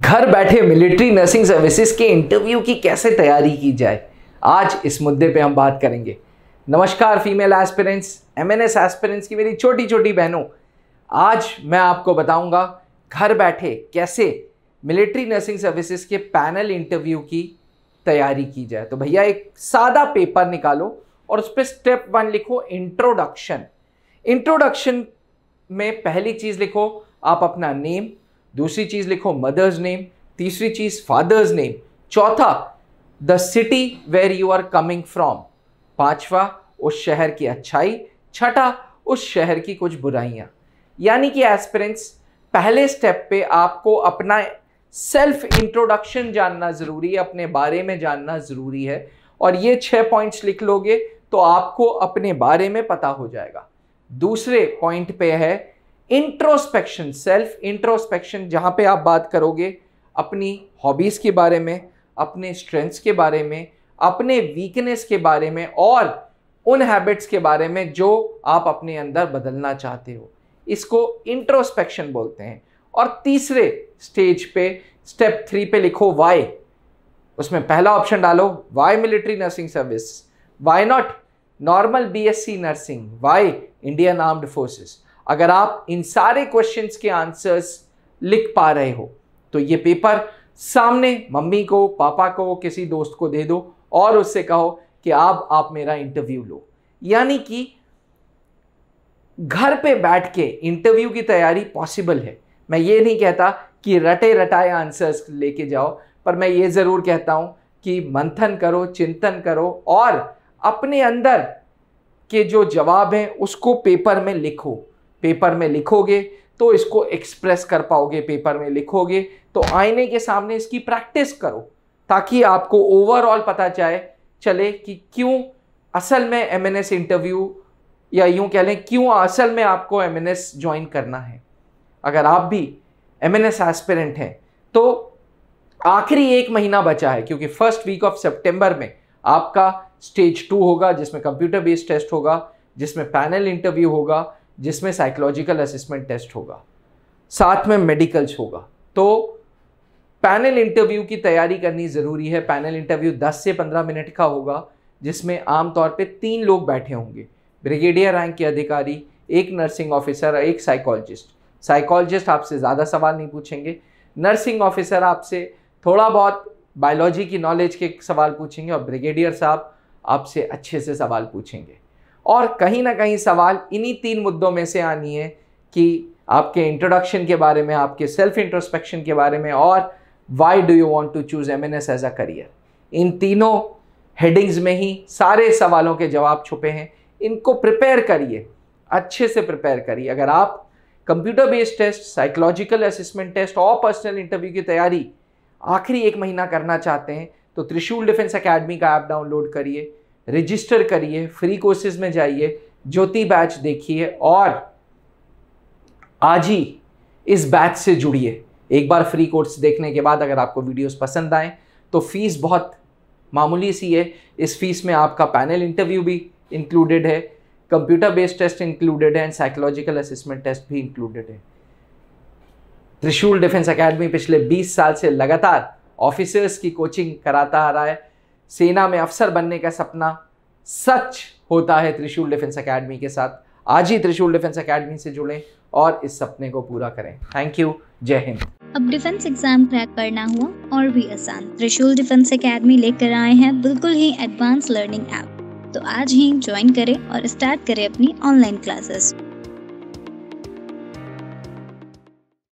घर बैठे military nursing services के इंटरव्यू की कैसे तैयारी की जाए आज इस मुद्दे पे हम बात करेंगे नमस्कार female aspirants M N S aspirants की मेरी छोटी छोटी बहनों आज मैं आपको बताऊंगा घर बैठे कैसे मिलिट्री नर्सिंग सर्विसेज के पैनल इंटरव्यू की तैयारी की जाए तो भैया एक सादा पेपर निकालो और उस पर स्टेप वन लिखो इंट्रोडक्शन इंट्रोडक्शन में पहली चीज़ लिखो आप अपना नेम दूसरी चीज़ लिखो मदर्स नेम तीसरी चीज़ फादर्स नेम चौथा the city where you are coming from पांचवा उस शहर की अच्छाई छठा उस शहर की कुछ बुराइयाँ यानी कि एस्पिरेंट्स पहले स्टेप पे आपको अपना सेल्फ इंट्रोडक्शन जानना ज़रूरी है अपने बारे में जानना ज़रूरी है और ये छह पॉइंट्स लिख लोगे तो आपको अपने बारे में पता हो जाएगा दूसरे पॉइंट पे है इंट्रोस्पेक्शन सेल्फ इंट्रोस्पेक्शन जहां पे आप बात करोगे अपनी हॉबीज़ के बारे में अपने स्ट्रेंथ्स के बारे में अपने वीकनेस के बारे में और उन हैबिट्स के बारे में जो आप अपने अंदर बदलना चाहते हो इसको इंट्रोस्पेक्शन बोलते हैं और तीसरे स्टेज पे स्टेप थ्री पे लिखो वाई उसमें पहला ऑप्शन डालो why military nursing service why not normal BSc nursing why Indian armed forces अगर आप इन सारे क्वेश्चंस के आंसर्स लिख पा रहे हो तो ये पेपर सामने मम्मी को पापा को किसी दोस्त को दे दो और उससे कहो कि आप आप मेरा इंटरव्यू लो यानी कि घर पे बैठ के इंटरव्यू की तैयारी पॉसिबल है मैं ये नहीं कहता कि रटे रटाए आंसर्स लेके जाओ पर मैं ये ज़रूर कहता हूँ कि मंथन करो चिंतन करो और अपने अंदर के जो जवाब हैं उसको पेपर में लिखो पेपर में लिखोगे तो इसको एक्सप्रेस कर पाओगे पेपर में लिखोगे तो आईने के सामने इसकी प्रैक्टिस करो ताकि आपको ओवरऑल पता चाहे चले कि क्यों असल में एमएनएस इंटरव्यू या यूं कह लें क्यों असल में आपको एमएनएस ज्वाइन करना है अगर आप भी एम एन एस एस्पिरेंट हैं तो आखिरी एक महीना बचा है क्योंकि फर्स्ट वीक ऑफ सेप्टेम्बर में आपका स्टेज टू होगा जिसमें कंप्यूटर बेस्ड टेस्ट होगा जिसमें पैनल इंटरव्यू होगा जिसमें साइकोलॉजिकल असेसमेंट टेस्ट होगा साथ में मेडिकल्स होगा तो पैनल इंटरव्यू की तैयारी करनी ज़रूरी है पैनल इंटरव्यू 10 से 15 मिनट का होगा जिसमें आमतौर पे तीन लोग बैठे होंगे ब्रिगेडियर रैंक के अधिकारी एक नर्सिंग ऑफिसर और एक साइकोलॉजिस्ट साइकोलॉजिस्ट आपसे ज़्यादा सवाल नहीं पूछेंगे नर्सिंग ऑफिसर आपसे थोड़ा बहुत बायोलॉजी की नॉलेज के सवाल पूछेंगे और ब्रिगेडियर साहब आपसे अच्छे से सवाल पूछेंगे और कहीं ना कहीं सवाल इन्हीं तीन मुद्दों में से आनी है कि आपके इंट्रोडक्शन के बारे में आपके सेल्फ इंट्रोस्पेक्शन के बारे में और why do you want to choose M N S as a career इन तीनों हेडिंग्स में ही सारे सवालों के जवाब छुपे हैं इनको प्रिपेयर करिए अच्छे से प्रिपेयर करिए अगर आप computer based test psychological assessment test और पर्सनल इंटरव्यू की तैयारी आखिरी एक महीना करना चाहते हैं तो त्रिशूल डिफेंस अकेडमी का ऐप डाउनलोड करिए रजिस्टर करिए फ्री कोर्सेज में जाइए ज्योति बैच देखिए और आज ही इस बैच से जुड़िए एक बार फ्री कोर्स देखने के बाद अगर आपको वीडियोस पसंद आए तो फीस बहुत मामूली सी है इस फीस में आपका पैनल इंटरव्यू भी इंक्लूडेड है कंप्यूटर बेस्ड टेस्ट इंक्लूडेड है एंड साइकोलॉजिकल असेसमेंट टेस्ट भी इंक्लूडेड है त्रिशूल डिफेंस अकेडमी पिछले 20 साल से लगातार ऑफिसर्स की कोचिंग कराता आ रहा है सेना में अफसर बनने का सपना सच होता है त्रिशूल डिफेंस अकेडमी के साथ आज ही त्रिशूल डिफेंस अकेडमी से जुड़ें और इस सपने को पूरा करें थैंक यू जय हिंद अब डिफेंस एग्जाम क्रैक करना हुआ और भी आसान त्रिशूल डिफेंस अकेडमी लेकर आए हैं बिल्कुल ही एडवांस लर्निंग ऐप तो आज ही ज्वाइन करें और स्टार्ट करें अपनी ऑनलाइन क्लासेस